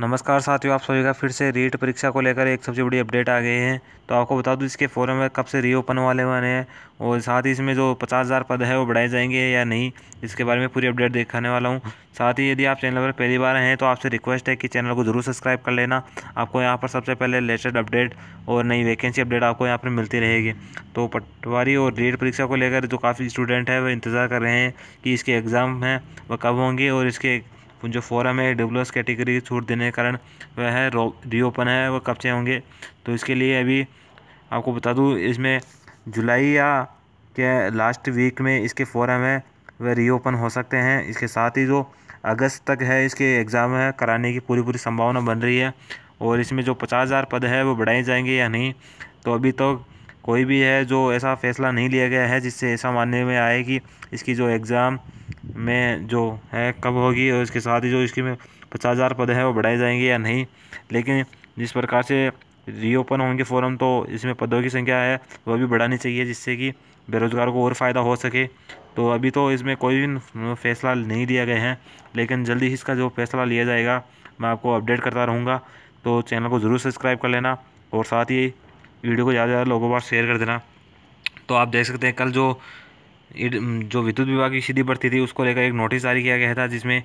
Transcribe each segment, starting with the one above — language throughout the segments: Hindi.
नमस्कार साथियों आप सभी का फिर से रीट परीक्षा को लेकर एक सबसे बड़ी अपडेट आ गई है तो आपको बता दूं इसके फॉरम में कब से रीओपन वाले वाले हैं और साथ ही इसमें जो पचास हज़ार पद है वो बढ़ाए जाएंगे या नहीं इसके बारे में पूरी अपडेट दिखाने वाला हूं साथ ही यदि आप चैनल पर पहली बार हैं तो आपसे रिक्वेस्ट है कि चैनल को ज़रूर सब्सक्राइब कर लेना आपको यहाँ पर सबसे पहले लेटेस्ट अपडेट और नई वैकेंसी अपडेट आपको यहाँ पर मिलती रहेगी तो पटवारी और रीट परीक्षा को लेकर जो काफ़ी स्टूडेंट हैं वो इंतज़ार कर रहे हैं कि इसके एग्ज़ाम हैं वह कब होंगे और इसके जो फोरम है डब्ल्यू कैटेगरी की छूट देने के कारण वह है रीओपन है वह कब से होंगे तो इसके लिए अभी आपको बता दूँ इसमें जुलाई या के लास्ट वीक में इसके फोरम है वह रीओपन हो सकते हैं इसके साथ ही जो अगस्त तक है इसके एग्ज़ाम है कराने की पूरी पूरी संभावना बन रही है और इसमें जो पचास हज़ार पद है वो बढ़ाए जाएंगे या नहीं तो अभी तो कोई भी है जो ऐसा फैसला नहीं लिया गया है जिससे ऐसा मानने में आए कि इसकी जो एग्ज़ाम में जो है कब होगी और इसके साथ ही जो इसके में पचास हज़ार पद है वो बढ़ाए जाएंगे या नहीं लेकिन जिस प्रकार से रीओपन होंगे फोरम तो इसमें पदों की संख्या है वह भी बढ़ानी चाहिए जिससे कि बेरोज़गारों को और फ़ायदा हो सके तो अभी तो इसमें कोई भी फैसला नहीं दिया गया है लेकिन जल्दी ही इसका जो फैसला लिया जाएगा मैं आपको अपडेट करता रहूँगा तो चैनल को ज़रूर सब्सक्राइब कर लेना और साथ ही वीडियो को ज़्यादा से ज़्यादा लोगों के पास शेयर कर देना तो आप देख सकते हैं कल जो जो विद्युत विभाग की सीधी भर्ती थी उसको लेकर एक नोटिस जारी किया गया था जिसमें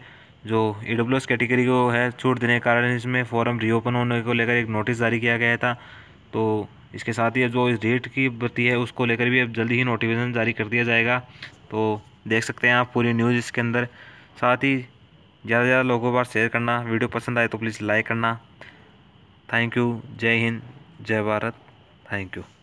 जो ई डब्ल्यू एस कैटेगरी को है छूट देने के कारण इसमें फॉर्म रीओपन होने को लेकर एक नोटिस जारी किया गया था तो इसके साथ ही जो इस डेट की भर्ती है उसको लेकर भी अब जल्दी ही नोटिफिकेशन जारी कर दिया जाएगा तो देख सकते हैं आप पूरी न्यूज़ इसके अंदर साथ ही ज़्यादा से ज़्यादा लोगों के शेयर करना वीडियो पसंद आए तो प्लीज़ लाइक करना थैंक यू जय हिंद जय भारत थैंक यू